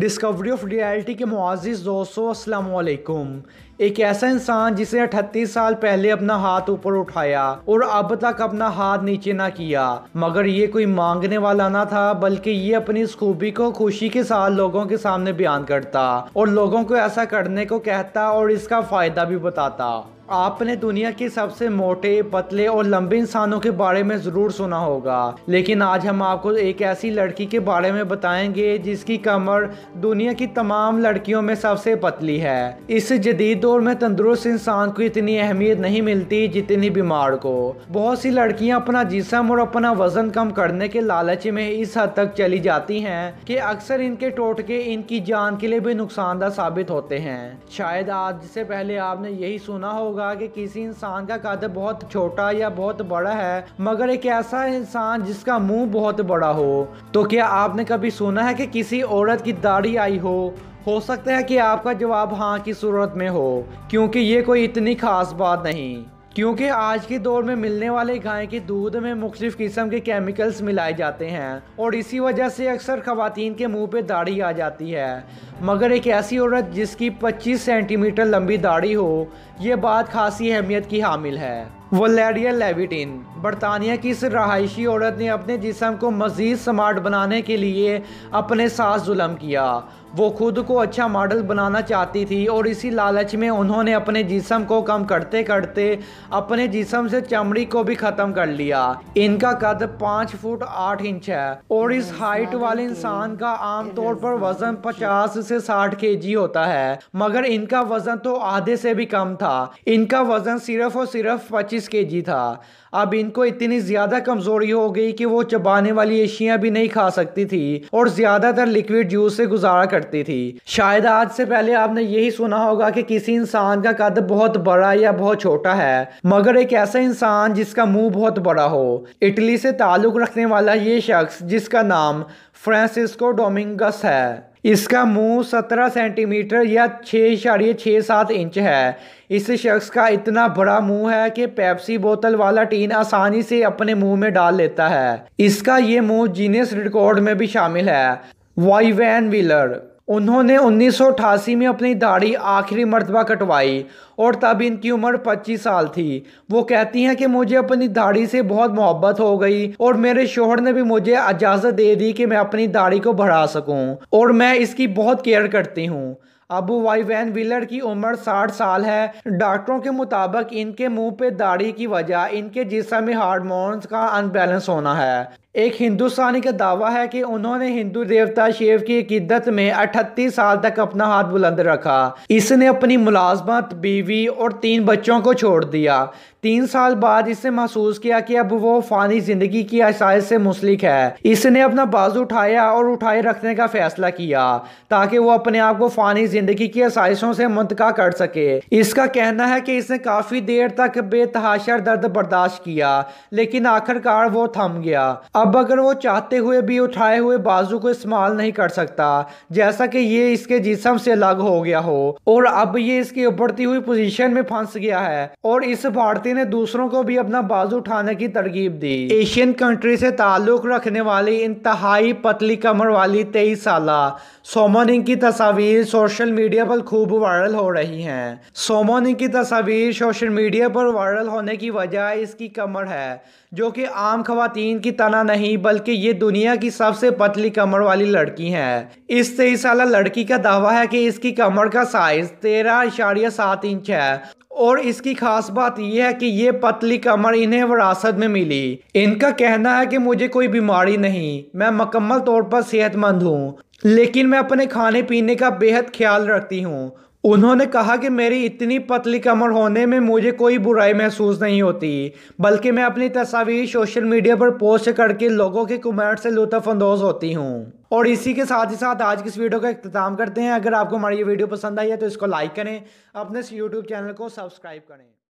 discovery of reality के मुआज़ दोस्तों अस्सलाम वालेकुम एक ऐसा इंसान जिसने अठतीस साल पहले अपना हाथ ऊपर उठाया और अब तक अपना हाथ नीचे ना किया मगर ये कोई मांगने वाला ना था बल्कि ये अपनी खूबी को खुशी के साथ लोगों के सामने बयान करता और लोगों को ऐसा करने को कहता और इसका फायदा भी बताता आपने दुनिया के सबसे मोटे पतले और लंबे इंसानों के बारे में ज़रूर सुना होगा लेकिन आज हम आपको एक ऐसी लड़की के बारे में बताएंगे जिसकी कमर दुनिया की तमाम लड़कियों में सबसे पतली है इस जदीद दौर में तंदुरुस्त इंसान को इतनी अहमियत नहीं मिलती जितनी बीमार को बहुत सी लड़कियां अपना जिसम और अपना वजन कम करने के लालच में इस हद तक चली जाती हैं कि अक्सर इनके टोटके इनकी जान के लिए भी नुकसानदार साबित होते हैं शायद आज से पहले आपने यही सुना होगा कि किसी इंसान का कद बहुत छोटा या बहुत बड़ा है मगर एक ऐसा इंसान जिसका मुंह बहुत बड़ा हो तो क्या आपने कभी सुना है कि किसी औरत की दाढ़ी आई हो हो सकता है कि आपका जवाब हाँ की सूरत में हो क्योंकि ये कोई इतनी खास बात नहीं क्योंकि आज के दौर में मिलने वाले गाय के दूध में मुख्तफ किस्म के केमिकल्स मिलाए जाते हैं और इसी वजह से अक्सर खुवान के मुंह पे दाढ़ी आ जाती है मगर एक ऐसी औरत जिसकी 25 सेंटीमीटर लंबी दाढ़ी हो ये बात खासी अहमियत की हामिल है वलेरिया लेविटिन बरतानिया की इस रहायशी औरत ने अपने जिसम को मज़ीद स्मार्ट बनाने के लिए अपने साथ जुलम किया वो खुद को अच्छा मॉडल बनाना चाहती थी और इसी लालच में उन्होंने अपने जिसम को कम करते करते अपने जिसम से चमड़ी को भी ख़त्म कर लिया इनका कद पाँच फुट आठ इंच है और इस हाइट वाले तो इंसान का आमतौर पर वजन तो पचास से साठ के होता है मगर इनका वजन तो आधे से भी कम था इनका वजन सिर्फ और सिर्फ पच्चीस के था अब इनको इतनी ज़्यादा कमज़ोरी हो गई कि वो चबाने वाली एशिया भी नहीं खा सकती थी और ज़्यादातर लिक्विड जूस से गुजारा कर करती थी शायद आज से पहले आपने यही सुना होगा कि किसी इंसान का कद बहुत बड़ा या बहुत छोटा है मगर एक ऐसा इंसान जिसका मुंह बहुत बड़ा हो इटली से ताल्लुक़ रखने वाला ये शख्स जिसका नाम फ्रांसिस्को डोमिंगस है इसका मुंह 17 सेंटीमीटर या छः इशारे छः सात इंच है इस शख्स का इतना बड़ा मुंह है कि पेप्सी बोतल वाला टीन आसानी से अपने मुंह में डाल लेता है इसका ये मुंह जीनेस रिकॉर्ड में भी शामिल है वाई वैन व्हीलर उन्होंने उन्नीस में अपनी दाढ़ी आखिरी मरतबा कटवाई और तब इनकी उम्र 25 साल थी वो कहती हैं कि मुझे अपनी दाढ़ी से बहुत मोहब्बत हो गई और मेरे शोहर ने भी मुझे इजाज़त दे दी कि मैं अपनी दाढ़ी को बढ़ा सकूं और मैं इसकी बहुत केयर करती हूं अबू वाई वैन विलर की उम्र साठ साल है डॉक्टरों के मुताबिक इनके मुंह पे दाढ़ी की वजह इनके जिसम में हार्मोन्स का अनबैलेंस होना है एक हिंदुस्तानी का दावा है कि उन्होंने हिंदू देवता शिव की किद्दत में 38 साल तक अपना हाथ बुलंद रखा इसने अपनी मुलाजमत बीवी और तीन बच्चों को छोड़ दिया तीन साल बाद इसने महसूस किया कि अब वो फानी जिंदगी की आसाइज से मुसलिक है इसने अपना बाजू उठाया और उठाए रखने का फैसला किया ताकि वो अपने आप को फानी जिंदगी की आसाइशों से मुंतका कर सके इसका कहना है कि इसने काफी देर तक बेतहाशा दर्द बर्दाश्त किया लेकिन आखिरकार वो थम गया अब अगर वो चाहते हुए भी उठाए हुए बाजू को इस्तेमाल नहीं कर सकता जैसा कि ये इसके जिसम से अलग हो गया हो और अब ये इसकी उभरती हुई पोजीशन में फंस गया है और इस भारतीय ने दूसरों को भी अपना बाजू उठाने की तरकीब दी एशियन कंट्री से ताल्लुक रखने वाली इंतहाई पतली कमर वाली तेईस साल सोमन इनकी तस्वीर सोशल सोशल मीडिया पर खूब वायरल हो रही हैं सोमोनी की तस्वीर सोशल मीडिया पर वायरल होने की वजह इसकी कमर है जो कि आम खातन की तना नहीं बल्कि ये दुनिया की सबसे पतली कमर वाली लड़की है इस तेईस साल लड़की का दावा है कि इसकी कमर का साइज तेरह इशारिया सात इंच है और इसकी खास बात यह है कि ये पतली कमर इन्हें वरासत में मिली इनका कहना है कि मुझे कोई बीमारी नहीं मैं मकम्मल तौर पर सेहतमंद हूँ लेकिन मैं अपने खाने पीने का बेहद ख्याल रखती हूँ उन्होंने कहा कि मेरी इतनी पतली कमर होने में मुझे कोई बुराई महसूस नहीं होती बल्कि मैं अपनी तस्वीर सोशल मीडिया पर पोस्ट करके लोगों के कमेंट से लुत्फानंदोज होती हूँ और इसी के साथ ही साथ आज की इस वीडियो का अख्ताम करते हैं अगर आपको हमारी ये वीडियो पसंद आई है तो इसको लाइक करें अपने यूट्यूब चैनल को सब्सक्राइब करें